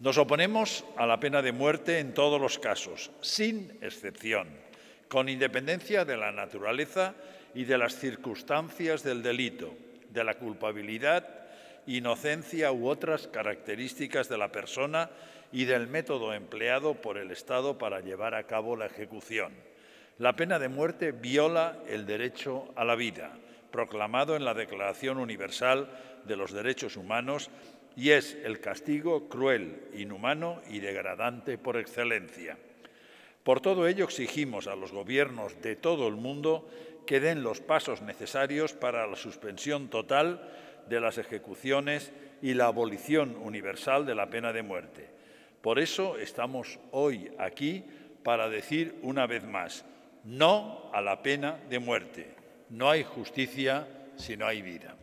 Nos oponemos a la pena de muerte en todos los casos, sin excepción, con independencia de la naturaleza y de las circunstancias del delito, de la culpabilidad, inocencia u otras características de la persona y del método empleado por el Estado para llevar a cabo la ejecución. La pena de muerte viola el derecho a la vida, proclamado en la Declaración Universal de los Derechos Humanos y es el castigo cruel, inhumano y degradante por excelencia. Por todo ello exigimos a los gobiernos de todo el mundo que den los pasos necesarios para la suspensión total de las ejecuciones y la abolición universal de la pena de muerte. Por eso estamos hoy aquí para decir una vez más, no a la pena de muerte. No hay justicia si no hay vida.